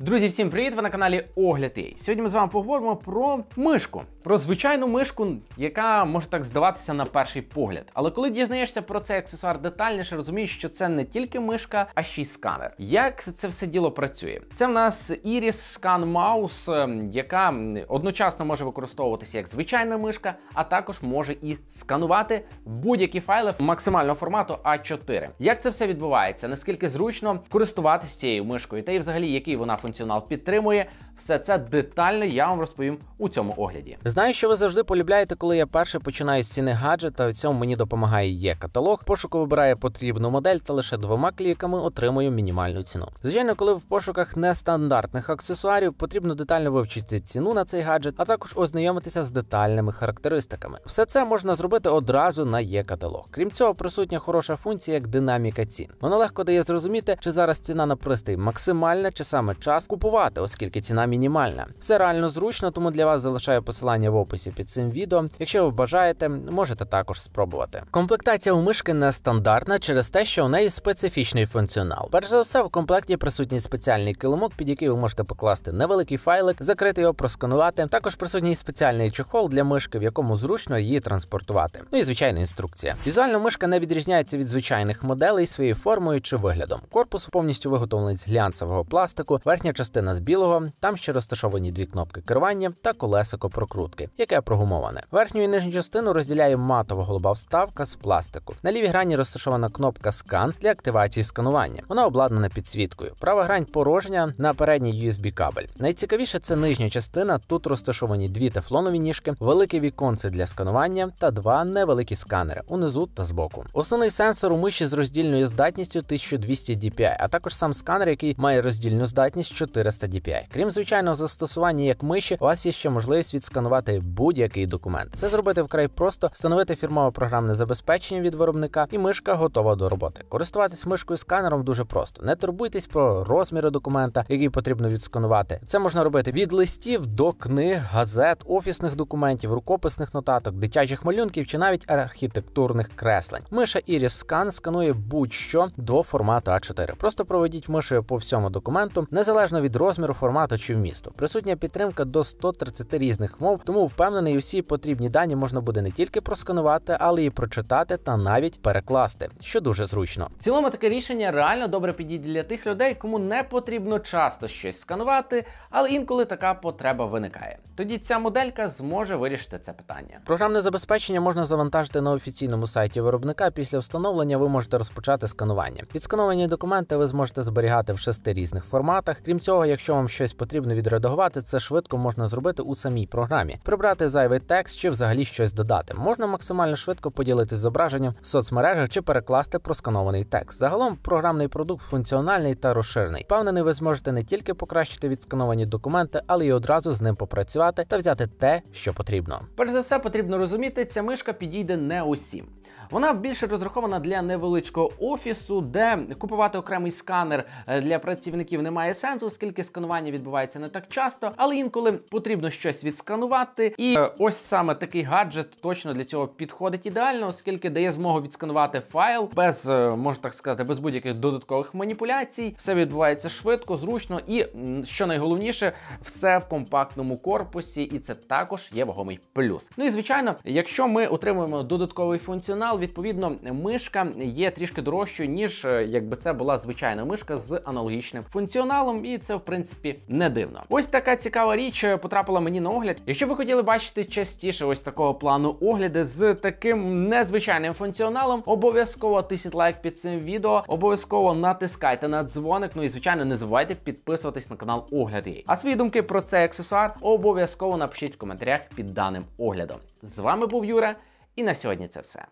Друзі, всім привіт! Ви на каналі Огляд.ua. Сьогодні ми з вами поговоримо про мишку, про звичайну мишку, яка може так здаватися на перший погляд. Але коли дізнаєшся про цей аксесуар детальніше, розумієш, що це не тільки мишка, а ще й сканер. Як це все діло працює? Це в нас Iris Scan Mouse, е, яка одночасно може використовуватися як звичайна мишка, а також може і сканувати будь-які файли максимального формату А4. Як це все відбувається? Наскільки зручно користуватися цією мишкою, та й взагалі який вона функціонує? функціонал підтримує, все це детально я вам розповім у цьому огляді. Знаю, що ви завжди полюбляєте, коли я перше починаю з ціни гаджета. У цьому мені допомагає є каталог. Пошуку вибирає потрібну модель та лише двома кліками отримую мінімальну ціну. Звичайно, коли в пошуках нестандартних аксесуарів потрібно детально вивчити ціну на цей гаджет, а також ознайомитися з детальними характеристиками. Все це можна зробити одразу на є каталог. Крім цього, присутня хороша функція як динаміка цін. Вона легко дає зрозуміти, чи зараз ціна на пристрій максимальна, чи саме час купувати, оскільки ціна мінімальна. Все реально зручно, тому для вас залишаю посилання в описі під цим відео. Якщо ви бажаєте, можете також спробувати. Комплектація у мишки нестандартна через те, що у неї специфічний функціонал. Перш за все, в комплекті присутній спеціальний килимок, під який ви можете покласти невеликий файлик, закрити його, просканувати. Також присутній спеціальний чехол для мишки, в якому зручно її транспортувати. Ну і звичайна інструкція. Візуально мишка не відрізняється від звичайних моделей своєю формою чи виглядом. Корпус повністю виготовлений з глянцевого пластику, верхня частина з білого. Там ще розташовані дві кнопки керування та колесико прокрутки, яке прогумоване. Верхню і нижню частину розділяє матово голуба вставка з пластику. На лівій грані розташована кнопка скан для активації сканування. Вона обладнана підсвіткою. Права грань порожня на передній USB кабель. Найцікавіше це нижня частина. Тут розташовані дві тефлонові ніжки, великі віконці для сканування та два невеликі сканери унизу та збоку. Основний сенсор у миші з роздільною здатністю 1200 DPI, а також сам сканер, який має роздільну здатність 400 DPI. Крім звичайного застосування, як миші, у вас є ще можливість відсканувати будь-який документ. Це зробити вкрай просто, встановити фірмове програмне забезпечення від виробника, і мишка готова до роботи. Користуватись мишкою сканером дуже просто. Не турбуйтесь про розміри документа, який потрібно відсканувати. Це можна робити від листів до книг, газет, офісних документів, рукописних нотаток, дитячих малюнків чи навіть архітектурних креслень. Миша Iris Scan сканує будь-що до формату А4. Просто проведіть мишею по всьому документу, незалежно від розміру формату подорожі в місто. Присутня підтримка до 130 різних мов, тому впевнений, усі потрібні дані можна буде не тільки просканувати, але й прочитати та навіть перекласти, що дуже зручно. В цілому таке рішення реально добре підійде для тих людей, кому не потрібно часто щось сканувати, але інколи така потреба виникає. Тоді ця моделька зможе вирішити це питання. Програмне забезпечення можна завантажити на офіційному сайті виробника. Після встановлення ви можете розпочати сканування. Відскановані документи ви зможете зберігати в шести різних форматах. Крім цього, якщо вам щось потрібно потрібно відредагувати, це швидко можна зробити у самій програмі, прибрати зайвий текст чи взагалі щось додати. Можна максимально швидко поділитися зображенням в соцмережах чи перекласти просканований текст. Загалом програмний продукт функціональний та розширений. Впевнений, ви зможете не тільки покращити відскановані документи, але й одразу з ним попрацювати та взяти те, що потрібно. Перш за все потрібно розуміти, ця мишка підійде не усім. Вона більше розрахована для невеличкого офісу, де купувати окремий сканер е, для працівників немає сенсу, оскільки сканування відбувається не так часто, але інколи потрібно щось відсканувати. І е, ось саме такий гаджет точно для цього підходить ідеально, оскільки дає змогу відсканувати файл без, е, можна так сказати, без будь-яких додаткових маніпуляцій. Все відбувається швидко, зручно і що найголовніше, все в компактному корпусі, і це також є вагомий плюс. Ну і звичайно, якщо ми отримуємо додатковий функціонал. Відповідно, мишка є трішки дорожчою, ніж е, якби це була звичайна мишка з аналогічним функціоналом, і це в принципі не дивно. Ось така цікава річ е, потрапила мені на огляд. Якщо ви хотіли бачити частіше ось такого плану огляди з таким незвичайним функціоналом, обов'язково тисніть лайк під цим відео, обов'язково натискайте на дзвоник. Ну і звичайно, не забувайте підписуватись на канал Огляд.ua. А свої думки про цей аксесуар обов'язково напишіть в коментарях під даним оглядом. З вами був Юра, і на сьогодні це все.